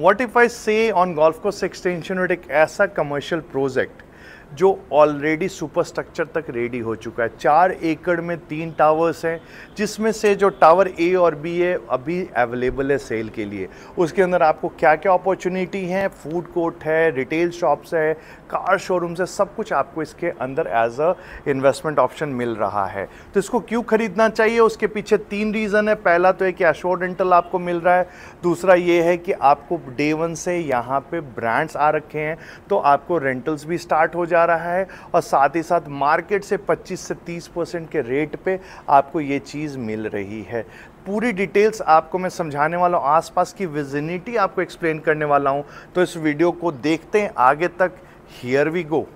what if I से on golf coast extension एक ऐसा कमर्शियल प्रोजेक्ट जो ऑलरेडी सुपर स्ट्रक्चर तक रेडी हो चुका है चार एकड़ में तीन टावर्स हैं जिसमें से जो टावर ए और बी है अभी अवेलेबल है सेल के लिए उसके अंदर आपको क्या क्या अपॉर्चुनिटी हैं फूड कोर्ट है रिटेल शॉप्स है कार शोरूम्स है सब कुछ आपको इसके अंदर एज अ इन्वेस्टमेंट ऑप्शन मिल रहा है तो इसको क्यों खरीदना चाहिए उसके पीछे तीन रीज़न है पहला तो है कि अशोर डेंटल आपको मिल रहा है दूसरा ये है कि आपको डे वन से यहाँ पे ब्रांड्स आ रखे हैं तो आपको रेंटल्स भी स्टार्ट हो जाए जा रहा है और साथ ही साथ मार्केट से 25 से 30 परसेंट के रेट पे आपको ये चीज़ मिल रही है पूरी डिटेल्स आपको मैं समझाने वाला हूँ आसपास की विजिनिटी आपको एक्सप्लेन करने वाला हूँ तो इस वीडियो को देखते हैं आगे तक हियर वी गो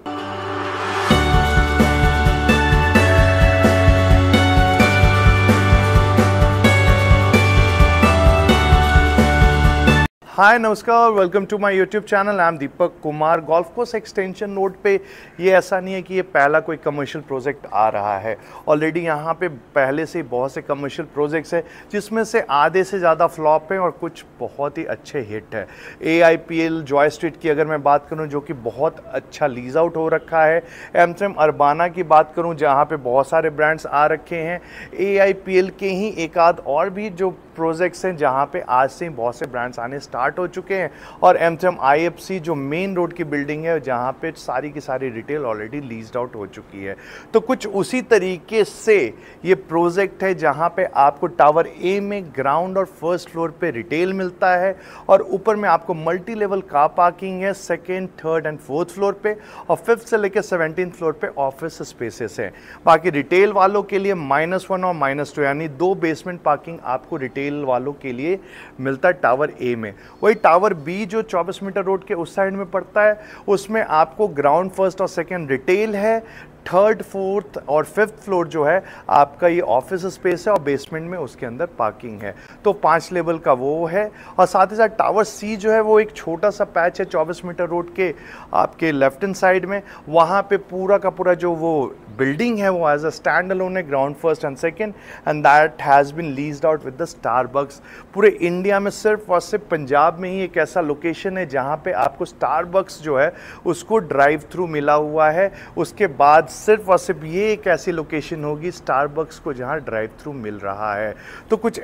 हाय नमस्कार welcome to my YouTube channel I am Deepak Kumar golf course extension road पे ये ऐसा नहीं है कि ये पहला कोई कमर्शियल प्रोजेक्ट आ रहा है ऑलरेडी यहाँ पे पहले से बहुत से कमर्शियल प्रोजेक्ट्स हैं जिसमें से आधे से ज़्यादा फ्लॉप हैं और कुछ बहुत ही अच्छे हिट है A I P L joy street की अगर मैं बात करूँ जो कि बहुत अच्छा लीज आउट हो रखा है एम सेम अरबाना की बात करूँ जहाँ पर बहुत सारे ब्रांड्स आ रखे हैं ए आई पी एल के ही एक आध और भी जो प्रोजेक्ट्स हैं जहाँ पे आज से बहुत से ब्रांड्स आने स्टार्ट हो चुके हैं और एम आईएफसी जो मेन रोड की बिल्डिंग है जहाँ पे सारी की सारी रिटेल ऑलरेडी लीज आउट हो चुकी है तो कुछ उसी तरीके से ये प्रोजेक्ट है जहाँ पे आपको टावर ए में ग्राउंड और फर्स्ट फ्लोर पे रिटेल मिलता है और ऊपर में आपको मल्टी लेवल कार पार्किंग है second third and fourth floor पर और फिफ्थ से लेकर सेवनटीन फ्लोर पर ऑफिस स्पेसेस हैं बाकी रिटेल वालों के लिए माइनस वन और माइनस टू यानी दो बेसमेंट पार्किंग आपको रिटेल रिटेल वालों के लिए मिलता है टावर ए में वही टावर बी जो चौबीस मीटर रोड के उस साइड में पड़ता है उसमें आपको ग्राउंड फर्स्ट और सेकेंड रिटेल है थर्ड फोर्थ और फिफ्थ फ्लोर जो है आपका ये ऑफिस स्पेस है और बेसमेंट में उसके अंदर पार्किंग है तो पांच लेवल का वो है और साथ ही साथ टावर सी जो है वो एक छोटा सा पैच है 24 मीटर रोड के आपके लेफ्ट हैंड साइड में वहाँ पे पूरा का पूरा जो वो बिल्डिंग है वो एज अ स्टैंड अलोन है ground first and second and that has been leased out with the Starbucks पूरे इंडिया में सिर्फ और सिर्फ पंजाब में ही एक ऐसा लोकेशन है जहाँ पे आपको Starbucks जो है उसको ड्राइव थ्रू मिला हुआ है उसके बाद सिर्फ और सिर्फ ये एक ऐसी लोकेशन होगी स्टारबक्स को जहाँ ड्राइव थ्रू मिल रहा है तो कुछ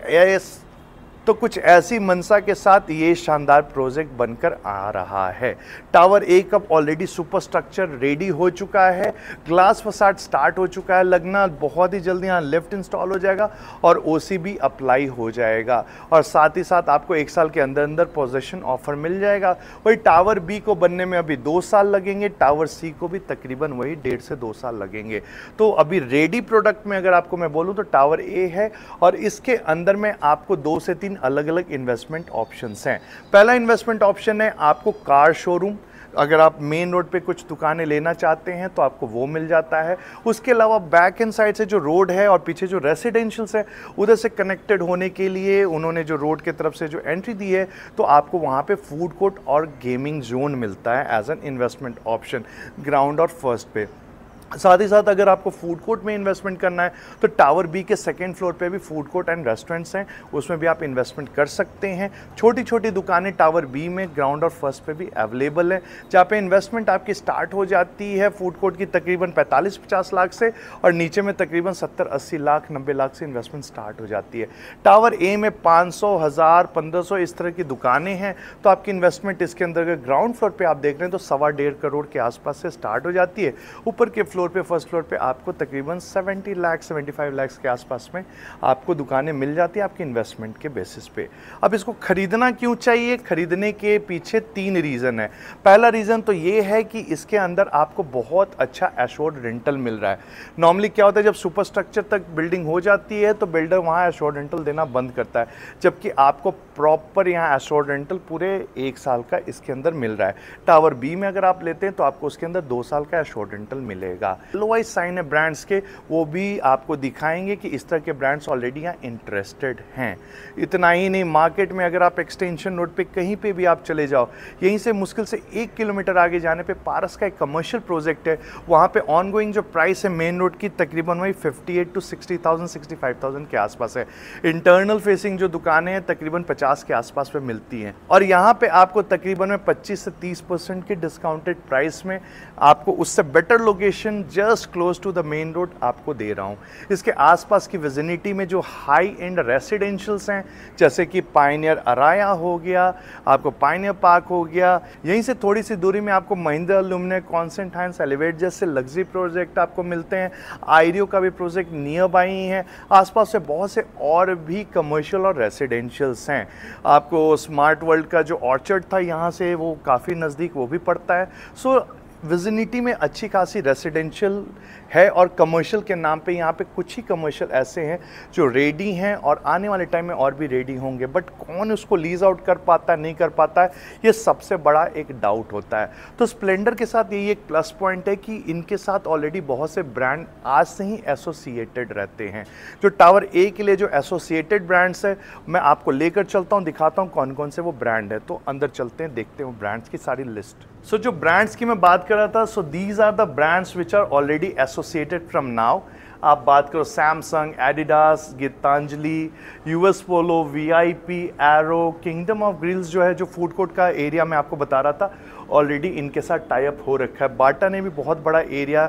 तो कुछ ऐसी मनसा के साथ ये शानदार प्रोजेक्ट बनकर आ रहा है टावर ए कब ऑलरेडी सुपर स्ट्रक्चर रेडी हो चुका है ग्लास फसाट स्टार्ट हो चुका है लगना बहुत ही जल्दी यहाँ लिफ्ट इंस्टॉल हो जाएगा और ओ भी अप्लाई हो जाएगा और साथ ही साथ आपको एक साल के अंदर अंदर पोजेशन ऑफर मिल जाएगा वही टावर बी को बनने में अभी दो साल लगेंगे टावर सी को भी तकरीबन वही डेढ़ से दो साल लगेंगे तो अभी रेडी प्रोडक्ट में अगर आपको मैं बोलूँ तो टावर ए है और इसके अंदर में आपको दो से तीन अलग अलग इन्वेस्टमेंट ऑप्शंस हैं पहला इन्वेस्टमेंट ऑप्शन है आपको कार शोरूम अगर आप मेन रोड पे कुछ दुकानें लेना चाहते हैं तो आपको वो मिल जाता है उसके अलावा बैक एंड साइड से जो रोड है और पीछे जो रेसिडेंशियल्स है उधर से कनेक्टेड होने के लिए उन्होंने जो रोड के तरफ से जो एंट्री दी है तो आपको वहाँ पे फूड कोर्ट और गेमिंग जोन मिलता है as an investment option ground और फर्स्ट पे साथ ही साथ अगर आपको फूड कोर्ट में इन्वेस्टमेंट करना है तो टावर बी के सेकेंड फ्लोर पे भी फूड कोर्ट एंड रेस्टोरेंट्स हैं उसमें भी आप इन्वेस्टमेंट कर सकते हैं छोटी छोटी दुकानें टावर बी में ग्राउंड और फर्स्ट पे भी अवेलेबल है जहाँ पे इन्वेस्टमेंट आपकी स्टार्ट हो जाती है फूड कोर्ट की तकरीबन पैंतालीस पचास लाख से और नीचे में तकरीबन सत्तर अस्सी लाख नब्बे लाख से इन्वेस्टमेंट स्टार्ट हो जाती है टावर ए में पाँच सौ हज़ार पंद्रह सौ इस तरह की दुकानें हैं तो आपकी इन्वेस्टमेंट इसके अंदर अगर ग्राउंड फ्लोर पर आप देख रहे हैं तो सवा डेढ़ करोड़ के आसपास से स्टार्ट हो जाती है ऊपर के फ्लोर पे फर्स्ट फ्लोर पे आपको तकरीबन 70 लाख 75 लाख के आसपास में आपको दुकानें मिल जाती हैं आपके इन्वेस्टमेंट के बेसिस पे अब इसको ख़रीदना क्यों चाहिए ख़रीदने के पीछे तीन रीज़न है पहला रीज़न तो ये है कि इसके अंदर आपको बहुत अच्छा एशोर्ड रेंटल मिल रहा है नॉर्मली क्या होता है जब सुपर स्ट्रक्चर तक बिल्डिंग हो जाती है तो बिल्डर वहाँ एशोर्ड रेंटल देना बंद करता है जबकि आपको प्रॉपर यहाँ एस्ट्रोडेंटल पूरे एक साल का इसके अंदर मिल रहा है टावर बी में अगर आप लेते हैं तो आपको उसके अंदर दो साल का एस्ट्रोडेंटल मिलेगा लोवाइज साइन है ब्रांड्स के वो भी आपको दिखाएंगे कि इस तरह के ब्रांड्स ऑलरेडी यहाँ इंटरेस्टेड हैं इतना ही नहीं मार्केट में अगर आप एक्सटेंशन रोड पर कहीं पर भी आप चले जाओ यहीं से मुश्किल से एक किलोमीटर आगे जाने पर पारस का एक कमर्शियल प्रोजेक्ट है वहाँ पर ऑन गोइंग जो प्राइस है मेन रोड की तकरीबन वही fifty eight to sixty thousand sixty five thousand के आसपास है इंटरनल फेसिंग जो दुकानें हैं तकरीबन पचास पचास के आसपास में मिलती हैं और यहाँ पे आपको तकरीबन में पच्चीस से तीस परसेंट के डिस्काउंटेड प्राइस में आपको उससे better location just close to the main road आपको दे रहा हूँ इसके आसपास की विजिनिटी में जो हाई एंड रेसिडेंशल्स हैं जैसे कि पाइनियर अराया हो गया आपको पाइनियर पार्क हो गया यहीं से थोड़ी सी दूरी में आपको Mahindra Luminare Conscient Hines Elevate जैसे लग्जरी प्रोजेक्ट आपको मिलते हैं आईरियो का भी प्रोजेक्ट नियर बाई ही है आसपास से बहुत से और भी कमर्शियल और रेसिडेंशियल्स हैं आपको स्मार्ट वर्ल्ड का जो ऑर्चर्ड था यहाँ से वो काफ़ी नज़दीक वो भी पड़ता है सो विजिनिटी में अच्छी खासी रेसिडेंशियल है और कमर्शियल के नाम पे यहाँ पे कुछ ही कमर्शियल ऐसे हैं जो रेडी हैं और आने वाले टाइम में और भी रेडी होंगे बट कौन उसको लीज आउट कर पाता है नहीं कर पाता है ये सबसे बड़ा एक डाउट होता है तो स्प्लेंडर के साथ यही एक प्लस पॉइंट है कि इनके साथ ऑलरेडी बहुत से ब्रांड आज से ही एसोसिएटेड रहते हैं जो टावर ए के लिए जो एसोसिएटेड ब्रांड्स है मैं आपको लेकर चलता हूँ दिखाता हूँ कौन कौन से वो ब्रांड है तो अंदर चलते हैं देखते हैं वो ब्रांड्स की सारी लिस्ट सो जो ब्रांड्स की मैं बात कर रहा था so these are the brands which are already associated from now आप बात करो Samsung Adidas Gitanjali US Polo V I P Arrow Kingdom of Grills जो है जो फूड कोर्ट का एरिया मैं आपको बता रहा था ऑलरेडी इनके साथ टाइप हो रखा है बाटा ने भी बहुत बड़ा एरिया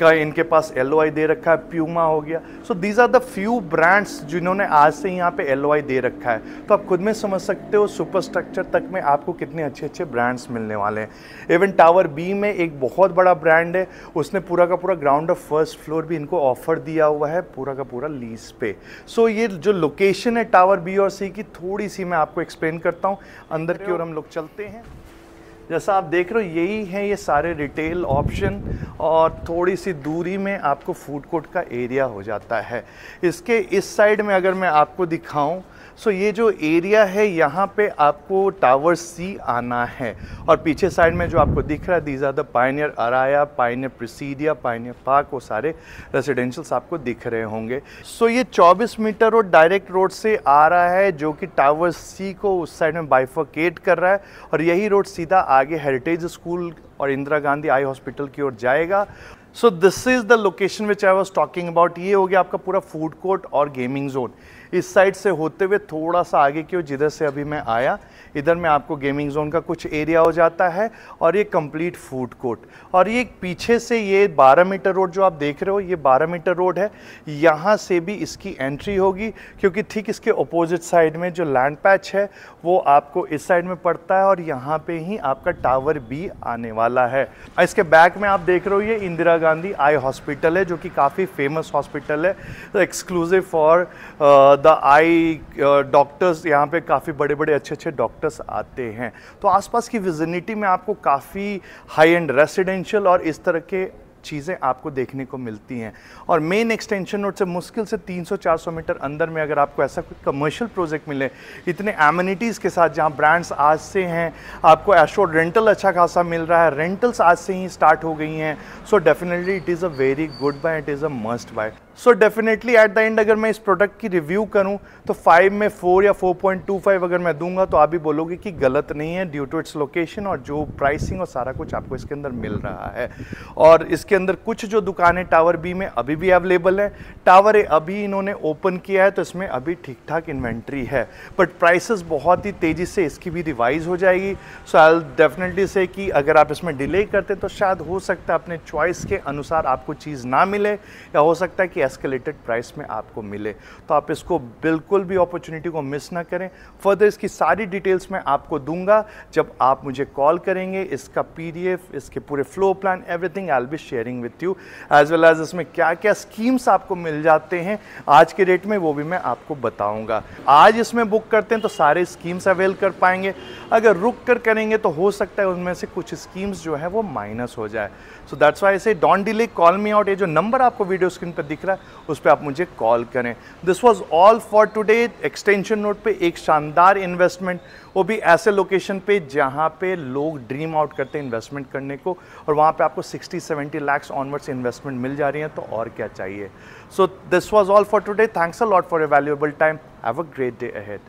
का इनके पास एल दे रखा है प्यूमा हो गया so these are the few brands जिन्होंने आज से यहाँ पे एल दे रखा है तो आप खुद में समझ सकते हो सुपर स्ट्रक्चर तक में आपको कितने अच्छे अच्छे ब्रांड्स मिलने वाले हैं इवन टावर बी में एक बहुत बड़ा ब्रांड है उसने पूरा का पूरा ग्राउंड ऑफ फर्स्ट फ्लोर भी इनको ऑफर दिया हुआ है पूरा का पूरा लीज पे सो so, ये जो लोकेशन है टावर बी और सी की थोड़ी सी मैं आपको एक्सप्लेन करता हूँ अंदर की ओर हम लोग चलते हैं जैसा आप देख रहे हो यही है ये सारे रिटेल ऑप्शन और थोड़ी सी दूरी में आपको फूड कोर्ट का एरिया हो जाता है इसके इस साइड में अगर मैं आपको दिखाऊं सो ये जो एरिया है यहाँ पे आपको टावर सी आना है और पीछे साइड में जो आपको दिख रहा है these are the Pioneer Araya Pioneer Presidia Pioneer Park वो सारे रेजिडेंशल्स आपको दिख रहे होंगे सो ये 24 मीटर रोड डायरेक्ट रोड से आ रहा है जो कि टावर सी को उस साइड में बाइफोकेट कर रहा है और यही रोड सीधा आगे हेरिटेज स्कूल और इंदिरा गांधी आई हॉस्पिटल की ओर जाएगा so this is the location which I was talking about ये हो गया आपका पूरा फूड कोर्ट और गेमिंग जोन इस साइड से होते हुए थोड़ा सा आगे की ओर जिधर से अभी मैं आया इधर में आपको गेमिंग जोन का कुछ एरिया हो जाता है और ये कंप्लीट फूड कोर्ट और ये पीछे से ये 12 मीटर रोड जो आप देख रहे हो ये 12 मीटर रोड है यहाँ से भी इसकी एंट्री होगी क्योंकि ठीक इसके अपोजिट साइड में जो लैंड पैच है वो आपको इस साइड में पड़ता है और यहाँ पे ही आपका टावर भी आने वाला है इसके बैक में आप देख रहे हो ये इंदिरा गांधी आई हॉस्पिटल है जो कि काफ़ी फेमस हॉस्पिटल है एक्सक्लूसिव तो फॉर द आई डॉक्टर्स यहाँ पे काफ़ी बड़े बड़े अच्छे अच्छे डॉक्टर्स आते हैं तो आसपास की विजिनिटी में आपको काफ़ी हाई एंड रेसिडेंशियल और इस तरह के चीज़ें आपको देखने को मिलती हैं और मेन एक्सटेंशन रोड से मुश्किल से 300-400 मीटर अंदर में अगर आपको ऐसा कोई कमर्शियल प्रोजेक्ट मिले इतने एमिनिटीज़ के साथ जहाँ ब्रांड्स आज से हैं आपको एशोर रेंटल अच्छा खासा मिल रहा है रेंटल्स आज से ही स्टार्ट हो गई हैं so definitely it is a very good buy it is a must buy so definitely at the end अगर मैं इस प्रोडक्ट की रिव्यू करूं तो फाइव में फोर या फोर पॉइंट टू फाइव अगर मैं दूंगा तो आप भी बोलोगे कि गलत नहीं है ड्यू टू इट्स लोकेशन और जो प्राइसिंग और सारा कुछ आपको इसके अंदर मिल रहा है और इसके अंदर कुछ जो दुकानें टावर बी में अभी भी अवेलेबल है टावर ए अभी इन्होंने ओपन किया है तो इसमें अभी ठीक ठाक इन्वेंट्री है बट प्राइसेस बहुत ही तेज़ी से इसकी भी रिवाइज हो जाएगी सो आई डेफिनेटली से कि अगर आप इसमें डिले करते तो शायद हो सकता है अपने चॉइस के अनुसार आपको चीज़ ना मिले या हो सकता है कि के एस्केलेटेड प्राइस में आपको मिले तो आप इसको बिल्कुल भी अपॉर्चुनिटी को मिस ना करें फर्दर इसकी सारी डिटेल्स मैं आपको दूंगा जब आप मुझे कॉल करेंगे इसका पीडीएफ इसके पूरे floor plan everything I be sharing with you as well as इसमें क्या क्या स्कीम्स आपको मिल जाते हैं आज के डेट में वो भी मैं आपको बताऊँगा आज इसमें बुक करते हैं तो सारे स्कीम्स अवेल कर पाएंगे अगर रुक कर करेंगे तो हो सकता है उनमें से कुछ स्कीम्स जो है वो माइनस हो जाए so that's why say don't delay call me out ये जो नंबर आपको वीडियो स्क्रीन पर दिख रहा है रहा है उस पर आप मुझे कॉल करें this was all for today extension road पे एक शानदार इन्वेस्टमेंट वो भी ऐसे लोकेशन पे जहाँ पे लोग ड्रीम आउट करते हैं इन्वेस्टमेंट करने को और वहाँ पे आपको 60 70 लैक्स ऑनवर्ड्स इन्वेस्टमेंट मिल जा रही है तो और क्या चाहिए so this was all for today thanks a lot for a valuable time have a great day ahead